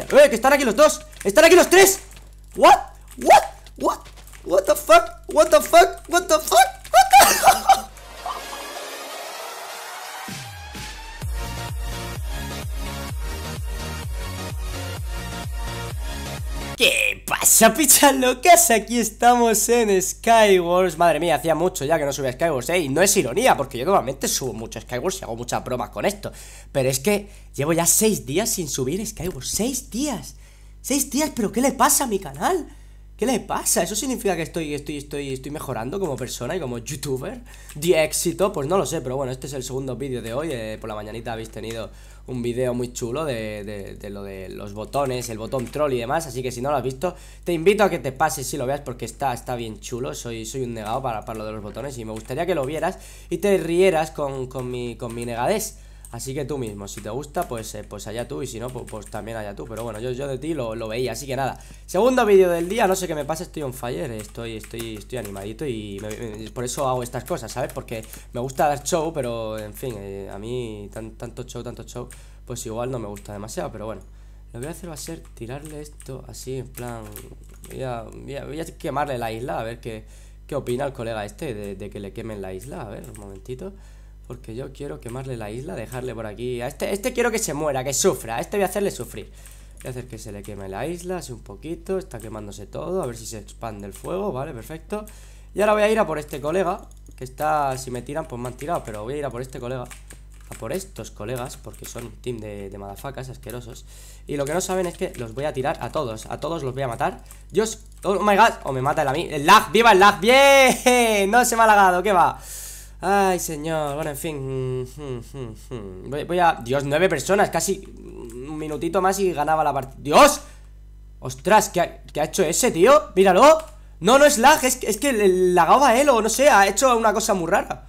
¡Eh! ¡Que están aquí los dos! ¡Están aquí los tres! ¿What? ¿What? ¿What? ¿What the fuck? ¿What the fuck? ¿What the fuck? ¿What the fuck? ¿Qué pasa, pichas locas? Aquí estamos en Skywars Madre mía, hacía mucho ya que no subía Skywars, ¿eh? Y no es ironía, porque yo normalmente subo mucho Skywars y hago muchas bromas con esto Pero es que llevo ya seis días sin subir Skywars seis días! seis días! ¿Pero qué le pasa a mi canal? ¿Qué le pasa? ¿Eso significa que estoy, estoy, estoy, estoy mejorando como persona y como youtuber? ¿De éxito? Pues no lo sé, pero bueno, este es el segundo vídeo de hoy. Eh, por la mañanita habéis tenido un vídeo muy chulo de, de, lo de los botones, el botón troll y demás. Así que si no lo has visto, te invito a que te pases si lo veas porque está, está bien chulo. Soy, soy un negado para, para lo de los botones y me gustaría que lo vieras y te rieras con, con mi, con mi negadez. Así que tú mismo, si te gusta, pues, eh, pues allá tú Y si no, pues, pues, también allá tú Pero bueno, yo, yo de ti lo, lo veía, así que nada Segundo vídeo del día, no sé qué me pasa, estoy un fire eh, Estoy, estoy, estoy animadito y eh, por eso hago estas cosas, ¿sabes? Porque me gusta dar show, pero en fin A mí tanto show, tanto show Pues igual no me gusta demasiado, pero bueno Lo que voy a hacer va a ser tirarle esto así, en plan Voy a, voy quemarle la isla, a ver qué, qué opina el colega este de que le quemen la isla A ver, un momentito porque yo quiero quemarle la isla, dejarle por aquí a este, este quiero que se muera, que sufra, a este voy a hacerle sufrir Voy a hacer que se le queme la isla, hace un poquito, está quemándose todo, a ver si se expande el fuego, vale, perfecto Y ahora voy a ir a por este colega, que está, si me tiran pues me han tirado, pero voy a ir a por este colega A por estos colegas, porque son un team de, madafacas asquerosos Y lo que no saben es que los voy a tirar a todos, a todos los voy a matar Dios, oh my god, o oh, me mata el a mí, el lag, viva el lag, bien, no se me ha lagado, que va Ay, señor. Bueno, en fin. Mm, mm, mm, voy, a. Dios, nueve personas. Casi un minutito más y ganaba la partida. ¡Dios! ¡Ostras! ¿qué ha, hecho ese, tío? ¡Míralo! No, no es lag. Es, es que lagaba él o no sé. Ha hecho una cosa muy rara.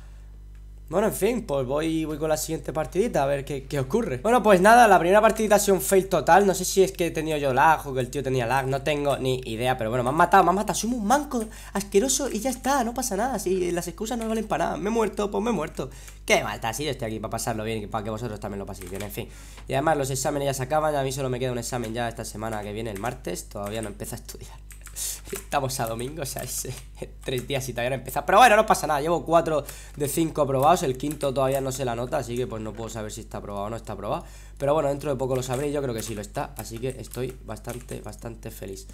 Bueno, en fin, pues voy, voy con la siguiente partidita a ver qué, ocurre Bueno, pues nada, la primera partidita ha sido un fail total No sé si es que he tenido yo lag o que el tío tenía lag No tengo ni idea, pero bueno, me han matado, me han matado Soy un manco asqueroso y ya está, no pasa nada Si las excusas no valen para nada Me he muerto, pues me he muerto Qué malta si yo estoy aquí para pasarlo bien y para que vosotros también lo paséis bien, en fin Y además los exámenes ya se acaban, a mí solo me queda un examen ya esta semana que viene, el martes Todavía no empiezo a estudiar Estamos a domingo, o sea, es, eh, tres días y todavía no empieza. Pero bueno, no pasa nada, llevo cuatro de cinco aprobados. El quinto todavía no se la nota, así que pues no puedo saber si está aprobado o no está aprobado. Pero bueno, dentro de poco lo sabré, yo creo que sí lo está. Así que estoy bastante, bastante feliz.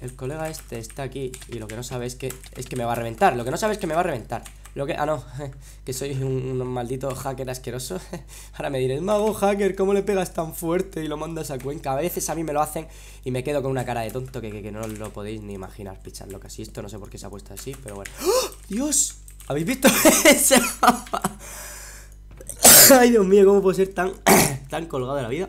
El colega este está aquí y lo que no sabe que, es que me va a reventar. Lo que no sabe es que me va a reventar que. Ah, no, que soy un, maldito hacker asqueroso. Ahora me diréis, mago hacker, ¿cómo le pegas tan fuerte y lo mandas a Cuenca? A veces a mí me lo hacen y me quedo con una cara de tonto que, no lo podéis ni imaginar, pichar lo así. Esto no sé por qué se ha puesto así, pero bueno. ¡Oh, ¡Dios! ¿Habéis visto ese mapa? Ay, Dios mío, ¿cómo puedo ser tan, tan colgado de la vida?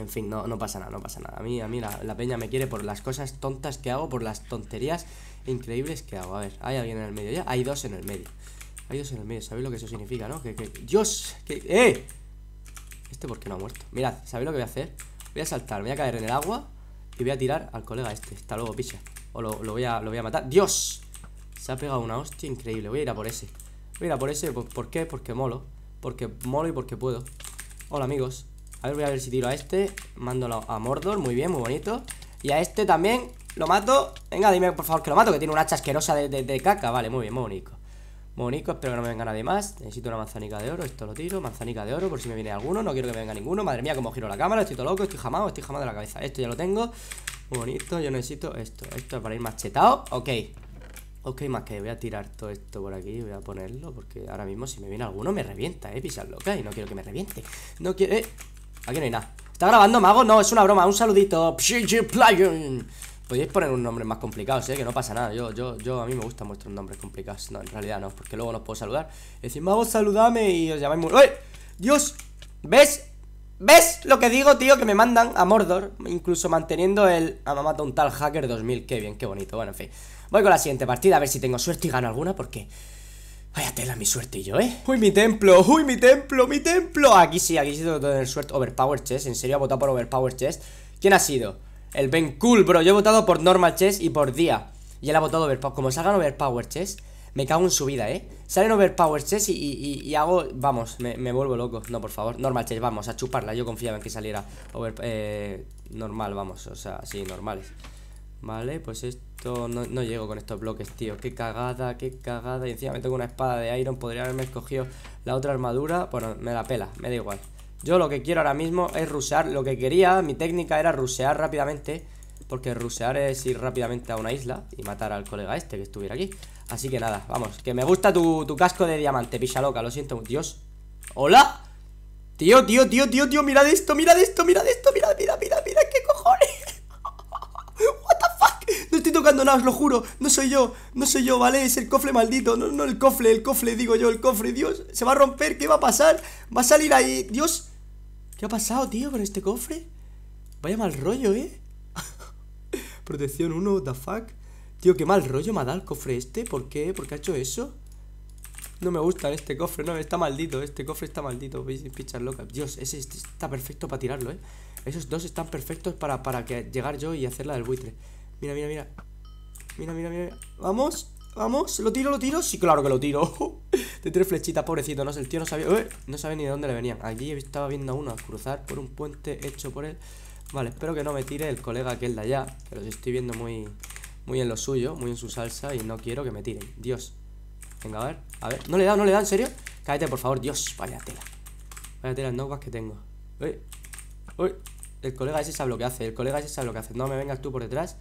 En fin, no, no pasa nada, no pasa nada. A mí, a mí la, peña me quiere por las cosas tontas que hago, por las tonterías increíbles que hago. A ver, hay alguien en el medio ya. Hay dos en el medio. Hay dos en el medio. ¿Sabéis lo que eso significa, no? Que, ¡Dios! Que... ¡Eh! ¿Este por qué no ha muerto? Mirad, ¿sabéis lo que voy a hacer? Voy a saltar, voy a caer en el agua y voy a tirar al colega este. Hasta luego, picha. O lo, voy a, lo voy a matar. ¡Dios! Se ha pegado una hostia increíble. Voy a ir a por ese. Voy a ir a por ese. ¿Por qué? Porque molo. Porque molo y porque puedo. Hola, amigos. A ver, voy a ver si tiro a este Mándolo a Mordor, muy bien, muy bonito Y a este también, lo mato Venga, dime por favor que lo mato, que tiene una hacha asquerosa de, caca Vale, muy bien, muy bonito bonito espero que no me venga nadie más Necesito una manzanica de oro, esto lo tiro Manzanica de oro por si me viene alguno, no quiero que me venga ninguno Madre mía, cómo giro la cámara, estoy todo loco, estoy jamado Estoy jamado de la cabeza, esto ya lo tengo Muy Bonito, yo necesito esto, esto para ir machetado Ok, ok, más que voy a tirar todo esto por aquí Voy a ponerlo, porque ahora mismo si me viene alguno me revienta, eh, pisar loca Y no quiero que me reviente No quiero, eh, Aquí no hay nada ¿Está grabando, mago? No, es una broma Un saludito Podéis poner un nombre más complicado, ¿sí? Que no pasa nada Yo, yo, yo A mí me gustan vuestros nombres complicados No, en realidad no Porque luego los puedo saludar Decir mago, saludame Y os llamáis muy... ¡Uy! ¡Dios! ¿Ves? ¿Ves lo que digo, tío? Que me mandan a Mordor Incluso manteniendo el A mamá un tal hacker 2000 Qué bien, qué bonito Bueno, en fin Voy con la siguiente partida A ver si tengo suerte y gano alguna Porque... Vaya tela mi suerte y yo, ¿eh? ¡Uy, mi templo! ¡Uy, mi templo! ¡Mi templo! Aquí sí, aquí sí tengo el suerte Overpower Chest, en serio ha votado por Overpower Chest ¿Quién ha sido? El Ben Cool, bro Yo he votado por Normal Chest y por Día Y él ha votado Overpower Como salgan Overpower Chest me cago en su vida, ¿eh? Salen Overpower Chess y, y, hago... Vamos, me, vuelvo loco No, por favor, Normal Chess, vamos, a chuparla Yo confiaba en que saliera over, eh, normal, vamos O sea, sí, normales Vale, pues esto esto no, llego con estos bloques, tío. Qué cagada, qué cagada. Y encima me tengo una espada de iron. Podría haberme escogido la otra armadura. Bueno, me la pela, me da igual. Yo lo que quiero ahora mismo es rusear. Lo que quería, mi técnica era rusear rápidamente. Porque rusear es ir rápidamente a una isla y matar al colega este que estuviera aquí. Así que nada, vamos. Que me gusta tu, tu casco de diamante, picha loca. Lo siento. Dios. ¡Hola! Tío, tío, tío, tío, tío. de esto, de esto, mira esto. tocando nada, os lo juro. No soy yo, no soy yo, ¿vale? Es el cofre maldito. No, no el cofre, el cofre, digo yo, el cofre. Dios, se va a romper, ¿qué va a pasar? Va a salir ahí. Dios, ¿qué ha pasado, tío, con este cofre? Vaya mal rollo, ¿eh? Protección 1, what the fuck. Tío, qué mal rollo me ha dado el cofre este. ¿Por qué? ¿Por qué ha hecho eso? No me gusta este cofre, no, está maldito, este cofre está maldito, pichas locas. Dios, ese este está perfecto para tirarlo, eh. Esos dos están perfectos para, para que llegar yo y hacer la del buitre. Mira, mira, mira. Mira, mira, mira. Vamos, vamos. ¿Lo tiro, lo tiro? Sí, claro que lo tiro. de tres flechitas, pobrecito. No sé, el tío no sabía. Eh, no sabía ni de dónde le venían. Aquí estaba viendo a uno cruzar por un puente hecho por él. Vale, espero que no me tire el colega aquel de allá. Pero los estoy viendo muy, muy en lo suyo, muy en su salsa. Y no quiero que me tiren. Dios. Venga, a ver. A ver. No le da, no le da, en serio. Cállate, por favor. Dios, vaya tela. Vaya tela el guas que tengo. Uy. Uy. El colega ese sabe lo que hace. El colega ese sabe lo que hace. No me vengas tú por detrás.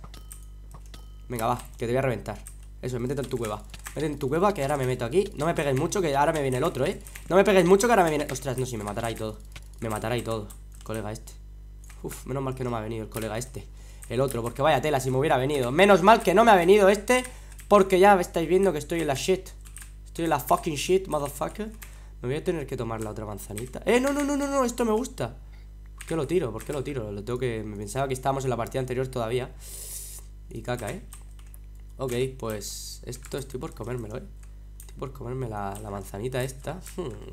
Venga, va, que te voy a reventar Eso, métete en tu cueva Métete en tu cueva que ahora me meto aquí No me pegues mucho que ahora me viene el otro, eh No me pegues mucho que ahora me viene... Ostras, no, si me matará y todo Me matará y todo Colega este Uf, menos mal que no me ha venido el colega este El otro, porque vaya tela si me hubiera venido Menos mal que no me ha venido este Porque ya estáis viendo que estoy en la shit Estoy en la fucking shit, motherfucker Me voy a tener que tomar la otra manzanita Eh, no, no, no, no, no, esto me gusta ¿Por qué lo tiro? ¿Por qué lo tiro? Lo tengo que... Me pensaba que estábamos en la partida anterior todavía y caca, ¿eh? Ok, pues esto estoy por comérmelo, ¿eh? Estoy por comerme la, manzanita esta.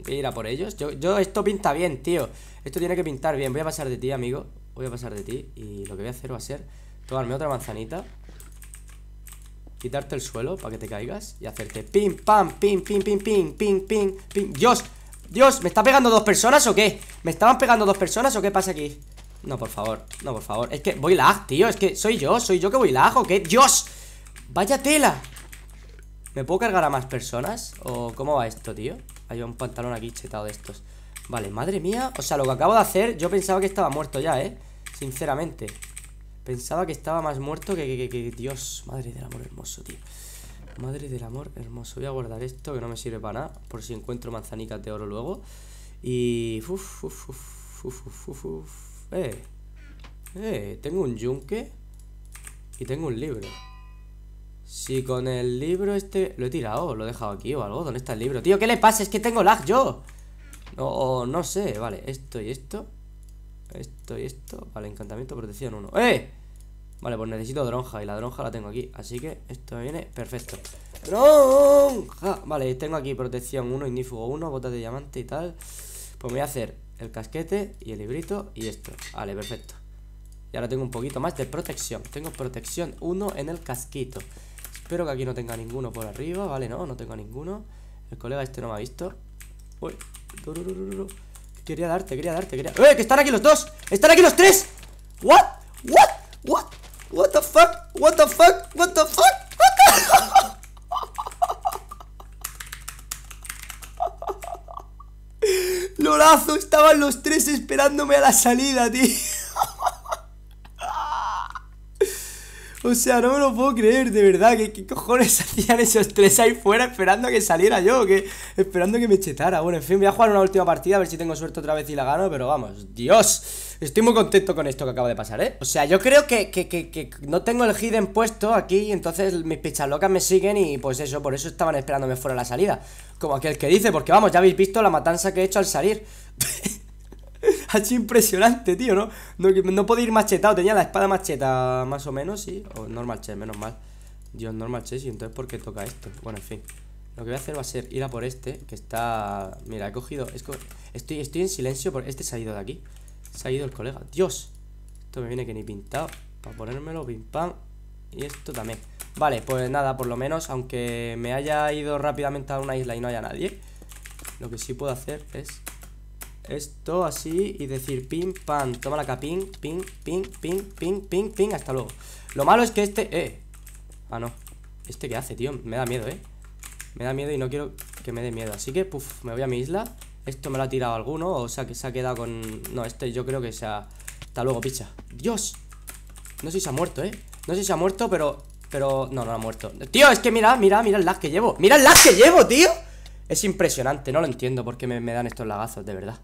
Que ir a por ellos? Yo, yo, esto pinta bien, tío. Esto tiene que pintar bien. Voy a pasar de ti, amigo. Voy a pasar de ti. Y lo que voy a hacer va a ser tomarme otra manzanita. Quitarte el suelo para que te caigas. Y hacerte pim, pam, pim, pim, pim, pim, pim, pim, pim. ¡Dios! ¡Dios! ¿Me está pegando dos personas o qué? ¿Me estaban pegando dos personas o qué pasa aquí? No, por favor, no, por favor Es que voy lag, tío, es que soy yo, soy yo que voy lag ¿O qué? ¡Dios! ¡Vaya tela! ¿Me puedo cargar a más personas? ¿O cómo va esto, tío? Hay un pantalón aquí chetado de estos Vale, madre mía, o sea, lo que acabo de hacer Yo pensaba que estaba muerto ya, ¿eh? Sinceramente Pensaba que estaba más muerto que, que, que, Dios, madre del amor hermoso, tío Madre del amor hermoso Voy a guardar esto que no me sirve para nada Por si encuentro manzanitas de oro luego Y... Eh, eh, tengo un yunque y tengo un libro. Si con el libro este... Lo he tirado, lo he dejado aquí o algo. ¿Dónde está el libro? Tío, ¿qué le pasa? Es que tengo lag yo. O, no, no sé, vale. Esto y esto. Esto y esto. Vale, encantamiento, protección 1. ¡Eh! Vale, pues necesito dronja y la dronja la tengo aquí. Así que esto me viene perfecto. ¡Dronja! Vale, tengo aquí protección 1, ignífugo 1, botas de diamante y tal. Pues me voy a hacer el casquete y el librito y esto. Vale, perfecto. Y ahora tengo un poquito más de protección. Tengo protección uno en el casquito. Espero que aquí no tenga ninguno por arriba. Vale, no, no tengo ninguno. El colega este no me ha visto. Quería darte, quería darte, quería... ¡Eh, que están aquí los dos! ¡Están aquí los tres! ¿What? ¿What? ¿What? ¿What the fuck? ¿What the fuck? ¿What the fuck? Estaban los tres esperándome a la salida, tío. O sea, no me lo puedo creer, de verdad. ¿Qué, qué cojones hacían esos tres ahí fuera esperando a que saliera yo? Que, esperando que me chetara. Bueno, en fin, voy a jugar una última partida a ver si tengo suerte otra vez y la gano, pero vamos, Dios. Estoy muy contento con esto que acaba de pasar, ¿eh? O sea, yo creo que, no tengo el hidden puesto aquí, entonces mis locas me siguen y pues eso, por eso estaban esperándome fuera la salida. Como aquel que dice, porque vamos, ya habéis visto la matanza que he hecho al salir. ha sido impresionante, tío, ¿no? ¿no? No podía ir machetado, tenía la espada macheta más o menos, sí. O normal chess, menos mal. Dios, normal chess, y entonces ¿por qué toca esto? Bueno, en fin. Lo que voy a hacer va a ser ir a por este, que está... Mira, he cogido... Estoy, estoy en silencio, por... este salido ha de aquí. Se ha ido el colega. ¡Dios! Esto me viene que ni pintado. Para ponérmelo, pim pam. Y esto también. Vale, pues nada, por lo menos, aunque me haya ido rápidamente a una isla y no haya nadie, lo que sí puedo hacer es esto así y decir pim, pam, toma la capín, pim, pim, pim, pim ping, pim hasta luego. Lo malo es que este, eh, ah no, este que hace, tío, me da miedo, eh, me da miedo y no quiero que me dé miedo, así que, puf, me voy a mi isla esto me lo ha tirado alguno O sea que se ha quedado con... No, este yo creo que se ha... Hasta luego, picha ¡Dios! No sé si se ha muerto, ¿eh? No sé si se ha muerto, pero... Pero... No, no ha muerto Tío, es que mira, mira, mira el lag que llevo ¡Mira el lag que llevo, tío! Es impresionante, no lo entiendo porque me, me dan estos lagazos, de verdad